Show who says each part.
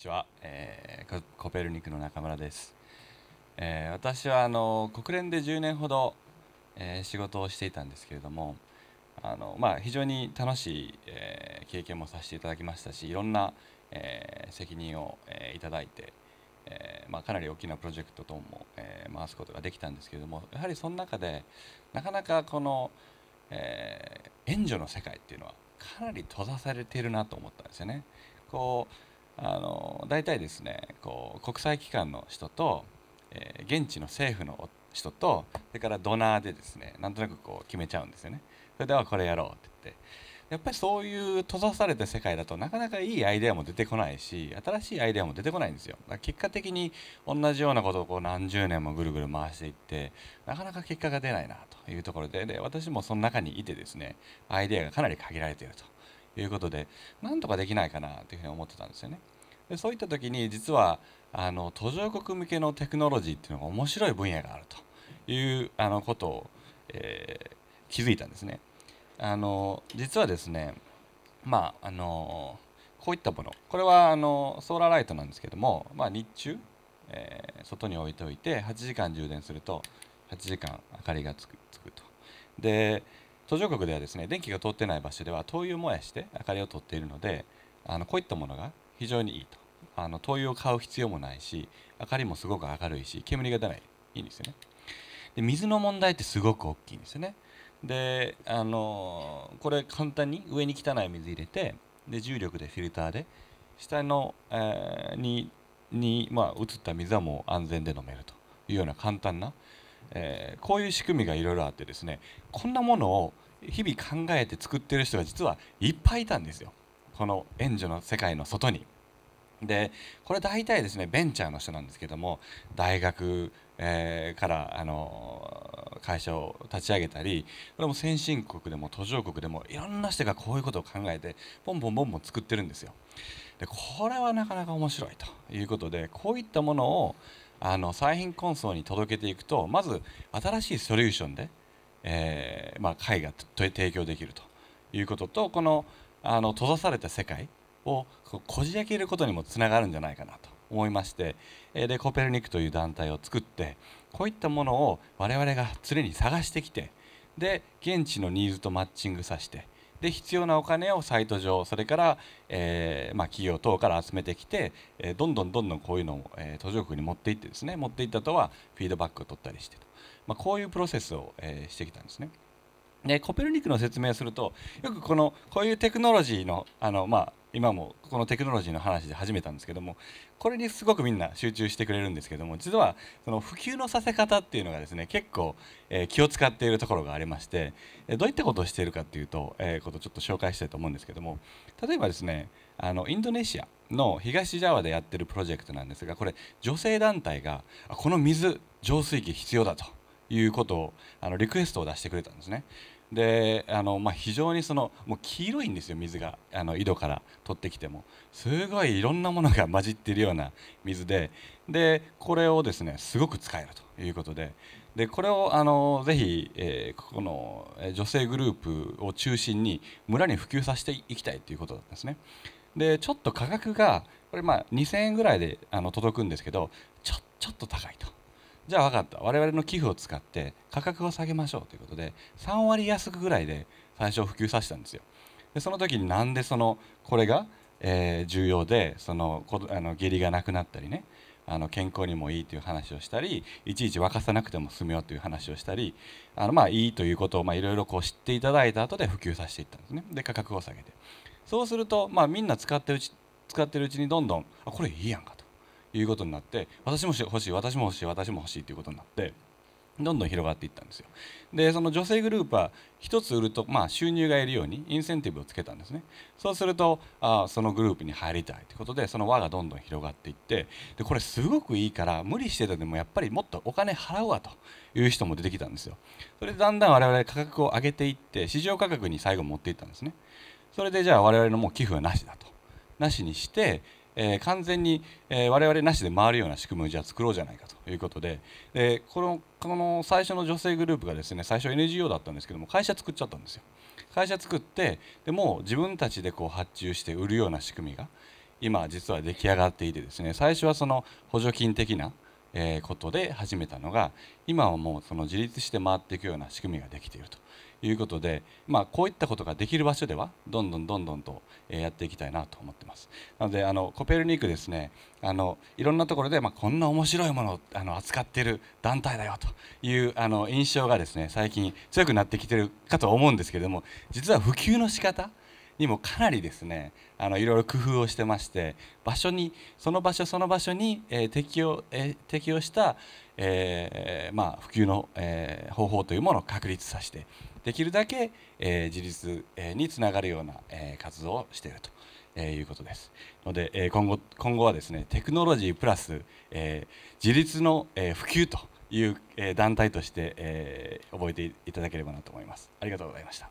Speaker 1: ちは、えー、コペルニクの中村です、えー、私はあの国連で10年ほど、えー、仕事をしていたんですけれどもあの、まあ、非常に楽しい、え経験もさせていただきましたしいろんな、え責任を、えいただいて、えまあ、かなり大きなプロジェクト等も、え回すことができたんですけれどもやはりその中でなかなかこの、え援助の世界っていうのはかなり閉ざされているなと思ったんですよね。こうあの大体ですねこう国際機関の人と、えー、現地の政府の人とそれからドナーでですねなんとなくこう決めちゃうんですよね。それではこれやろうって言ってやっぱりそういう閉ざされた世界だとなかなかいいアイデアも出てこないし新しいアイデアも出てこないんですよだから結果的に同じようなことをこう何十年もぐるぐる回していってなかなか結果が出ないなというところでで私もその中にいてですねアイデアがかなり限られているということでなんとかできないかなというふうに思ってたんですよねでそういった時に実はあの途上国向けのテクノロジーっていうのが面白い分野があるというあのことを、えー、気づいたんですね。あの実はですねまああのこういったものこれはあのソーラーライトなんですけども、まあ、日中、えー、外に置いておいて8時間充電すると8時間明かりがつくつくと。で途上国ではですね電気が通ってない場所では灯油を燃やして明かりを取っているのであのこういったものが非常にいいとあの灯油を買う必要もないし明かりもすごく明るいし煙が出ないいいんですよねで水の問題ってすごく大きいんですよねであのこれ簡単に上に汚い水入れてで重力でフィルターで下の、えー、にに、まあ、移った水はもう安全で飲めるというような簡単な、えー、こういう仕組みがいろいろあってですねこんなものを日々考えて作ってる人が実はいっぱいいたんですよ。この援助の世界の外にでこれ大体ですねベンチャーの人なんですけども大学、えー、からあの会社を立ち上げたりこれも先進国でも途上国でもいろんな人がこういうことを考えてポンポンポンポン作ってるんですよ。でこれはなかなか面白いということでこういったものをあの再貧困層に届けていくとまず新しいソリューションで、えーまあ、会が提供できるということとこのあの閉ざされた世界をこじ開けることにもつながるんじゃないかなと思いましてでコペルニクという団体を作ってこういったものを我々が常に探してきてで現地のニーズとマッチングさせてで必要なお金をサイト上それから、えー、まあ、企業等から集めてきて、えー、どんどんどんどんこういうのを、えー、途上国に持っていってですね持っていったとはフィードバックを取ったりしてと、まあ、こういうプロセスを、えしてきたんですね。でコペルニクの説明をするとよくこのこういうテクノロジーのあの、まあ、今もこのテクノロジーの話で始めたんですけどもこれにすごくみんな集中してくれるんですけども実はその普及のさせ方っていうのがですね結構、えー、気を使っているところがありまして、えどういったことをしているかっていうと、えー、ことをちょっと紹介したいと思うんですけども例えばですねあのインドネシアの東ジャワでやってるプロジェクトなんですがこれ女性団体がこの水浄水器必要だと。いうことをあのリクエストを出してくれたんですね。であの、まあ、非常にそのもう黄色いんですよ水があの井戸から取ってきてもすごいいろんなものが混じっているような水ででこれをですねすごく使えるということででこれをあのぜひ、えー、ここの女性グループを中心に村に普及させていきたいということなんですね。でちょっと価格がこれまあ2000円ぐらいであの届くんですけどちょちょっと高いとじゃあ分かった我々の寄付を使って価格を下げましょうということで3割安くぐらいで最初普及させたんですよでその時になんでそのこれが、えー、重要でそのあの下痢がなくなったりねあの健康にもいいという話をしたりいちいち沸かさなくても済むよという話をしたりあのまあいいということをいろいろ知っていただいた後で普及させていったんですねで価格を下げてそうすると、まあ、みんな使ってるうち使ってるうちにどんどんあこれいいやんかいうことになって私も欲しい私も欲しい私も欲しいということになってどんどん広がっていったんですよでその女性グループは1つ売ると、まあ、収入がいるようにインセンティブをつけたんですねそうするとあそのグループに入りたいということでその輪がどんどん広がっていってでこれすごくいいから無理してたでもやっぱりもっとお金払うわという人も出てきたんですよそれでだんだん我々価格を上げていって市場価格に最後持っていったんですねそれでじゃあ我々のもう寄付はなしだとなしにしてえー、完全に、えー、我々なしで回るような仕組みをじゃあ作ろうじゃないかということででこのこの最初の女性グループがですね最初 NGO だったんですけども会社作っちゃったんですよ。会社作ってでもう自分たちでこう発注して売るような仕組みが今実は出来上がっていてですね最初はその補助金的なえことで始めたのが今はもうその自立して回っていくような仕組みができているということで、まあ、こういったことができる場所ではどんどんどんどんとやっていきたいなと思ってますなのであのコペルニクですねあのいろんなところで、まあ、こんな面白いものをあの扱っている団体だよというあの印象がですね最近強くなってきてるかと思うんですけれども実は普及の仕方にもかなりですねあのいろいろ工夫をしてまして場所にその場所その場所に、え適用、え適用した、えー、まあ、普及の、えー、方法というものを確立させてできるだけ、えー、自立につながるような、え活動をしていると。えいうことですので、え今後今後はですねテクノロジープラス、え自立の、え普及という、え団体として、え覚えていただければなと思います。ありがとうございました。